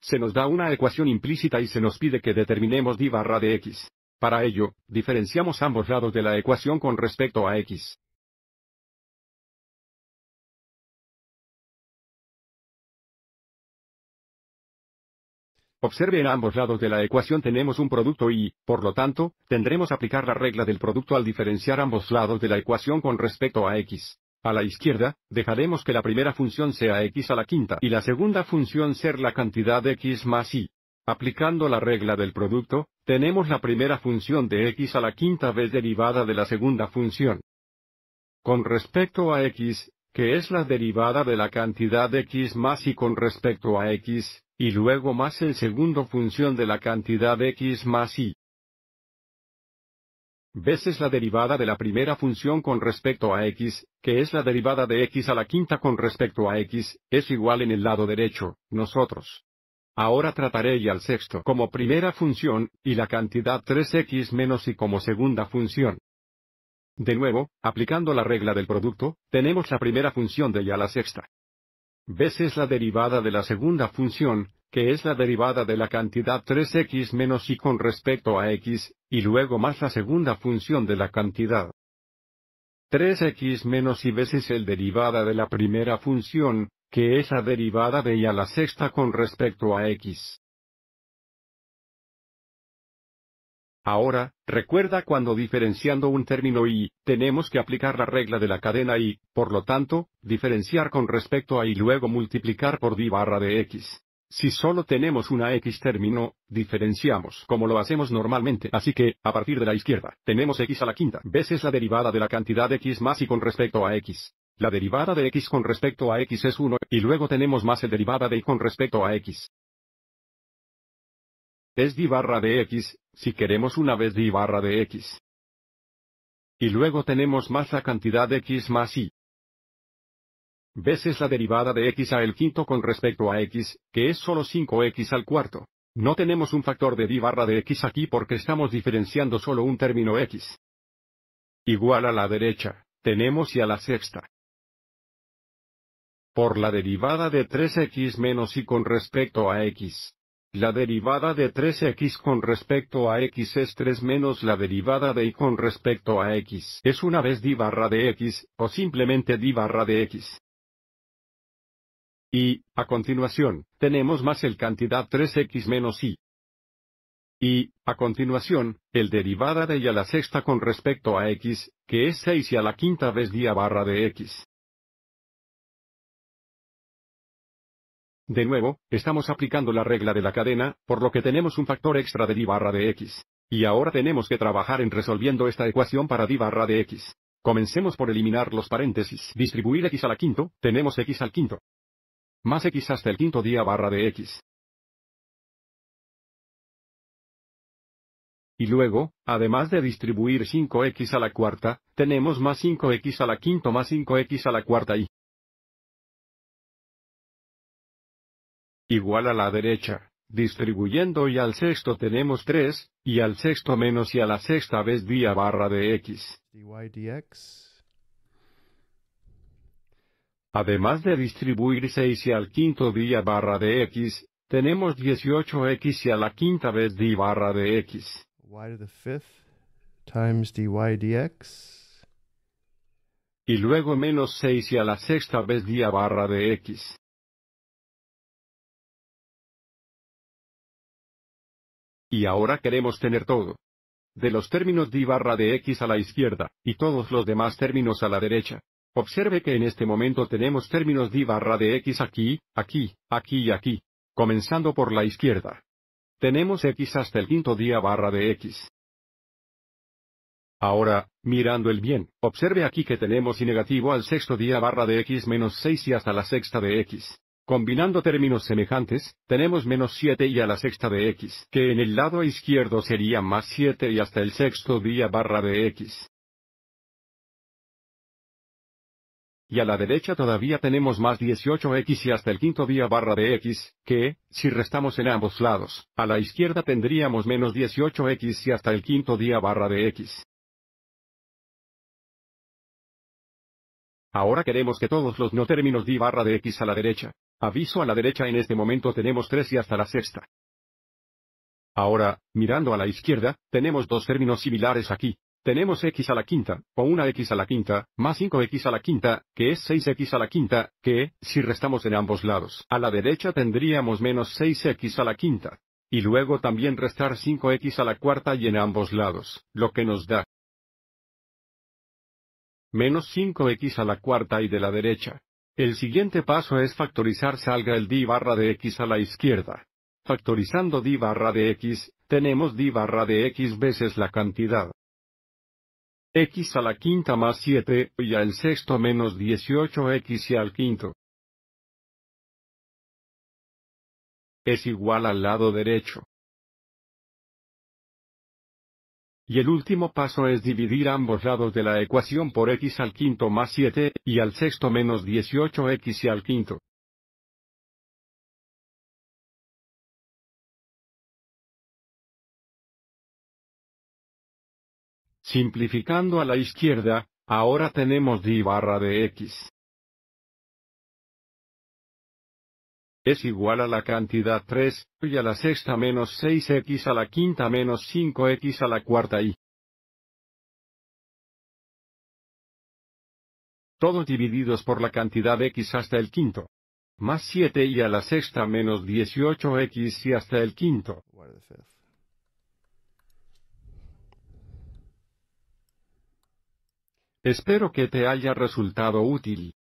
se nos da una ecuación implícita y se nos pide que determinemos d barra de x. Para ello, diferenciamos ambos lados de la ecuación con respecto a x. Observe en ambos lados de la ecuación tenemos un producto y, por lo tanto, tendremos aplicar la regla del producto al diferenciar ambos lados de la ecuación con respecto a x. A la izquierda, dejaremos que la primera función sea x a la quinta y la segunda función ser la cantidad x más y. Aplicando la regla del producto, tenemos la primera función de x a la quinta vez derivada de la segunda función. Con respecto a x, que es la derivada de la cantidad x más y con respecto a x, y luego más el segundo función de la cantidad x más y veces la derivada de la primera función con respecto a x, que es la derivada de x a la quinta con respecto a x, es igual en el lado derecho, nosotros. Ahora trataré y al sexto como primera función, y la cantidad 3x menos y como segunda función. De nuevo, aplicando la regla del producto, tenemos la primera función de y a la sexta. Veces la derivada de la segunda función, que es la derivada de la cantidad 3x menos y con respecto a x, y luego más la segunda función de la cantidad. 3x menos y veces el derivada de la primera función, que es la derivada de y a la sexta con respecto a x. Ahora, recuerda cuando diferenciando un término y, tenemos que aplicar la regla de la cadena y, por lo tanto, diferenciar con respecto a y luego multiplicar por d barra de x. Si solo tenemos una X término, diferenciamos como lo hacemos normalmente, así que, a partir de la izquierda, tenemos X a la quinta veces la derivada de la cantidad X más y con respecto a X. La derivada de X con respecto a X es 1, y luego tenemos más el derivada de Y con respecto a X. Es di barra de X, si queremos una vez di barra de X. Y luego tenemos más la cantidad X más Y veces la derivada de x a el quinto con respecto a x, que es solo 5x al cuarto. No tenemos un factor de d barra de x aquí porque estamos diferenciando solo un término x. Igual a la derecha, tenemos y a la sexta. Por la derivada de 3x menos y con respecto a x. La derivada de 3x con respecto a x es 3 menos la derivada de y con respecto a x. Es una vez d barra de x, o simplemente d barra de x. Y, a continuación, tenemos más el cantidad 3x menos y. Y, a continuación, el derivada de y a la sexta con respecto a x, que es 6 y a la quinta vez y barra de x. De nuevo, estamos aplicando la regla de la cadena, por lo que tenemos un factor extra de y barra de x. Y ahora tenemos que trabajar en resolviendo esta ecuación para di barra de x. Comencemos por eliminar los paréntesis. Distribuir x a la quinto, tenemos x al quinto. Más X hasta el quinto día barra de X. Y luego, además de distribuir 5x a la cuarta, tenemos más 5x a la quinto más 5x a la cuarta y igual a la derecha. Distribuyendo y al sexto tenemos 3, y al sexto menos y a la sexta vez día barra de x. DY DX Además de distribuir 6 y al quinto día barra de x, tenemos 18x y a la quinta vez d barra de x. y dx. Y luego menos 6 y a la sexta vez d barra de x. Y ahora queremos tener todo. De los términos d barra de x a la izquierda, y todos los demás términos a la derecha. Observe que en este momento tenemos términos di barra de x aquí, aquí, aquí y aquí, comenzando por la izquierda. Tenemos x hasta el quinto día barra de x. Ahora, mirando el bien, observe aquí que tenemos y negativo al sexto día barra de x menos 6 y hasta la sexta de x. Combinando términos semejantes, tenemos menos 7 y a la sexta de x, que en el lado izquierdo sería más 7 y hasta el sexto día barra de x. y a la derecha todavía tenemos más 18x y hasta el quinto día barra de x, que, si restamos en ambos lados, a la izquierda tendríamos menos 18x y hasta el quinto día barra de x. Ahora queremos que todos los no términos di barra de x a la derecha. Aviso a la derecha en este momento tenemos 3 y hasta la sexta. Ahora, mirando a la izquierda, tenemos dos términos similares aquí, tenemos x a la quinta, o una x a la quinta, más 5x a la quinta, que es 6x a la quinta, que, si restamos en ambos lados, a la derecha tendríamos menos 6x a la quinta. Y luego también restar 5x a la cuarta y en ambos lados, lo que nos da menos 5x a la cuarta y de la derecha. El siguiente paso es factorizar salga el d barra de x a la izquierda. Factorizando d barra de x, tenemos d barra de x veces la cantidad x a la quinta más 7 y al sexto menos 18x y al quinto. Es igual al lado derecho. Y el último paso es dividir ambos lados de la ecuación por x al quinto más 7, y al sexto menos 18x y al quinto. Simplificando a la izquierda, ahora tenemos di barra de x. Es igual a la cantidad 3, y a la sexta menos 6x a la quinta menos 5x a la cuarta y. Todos divididos por la cantidad x hasta el quinto. Más 7 y a la sexta menos 18x y hasta el quinto. Espero que te haya resultado útil.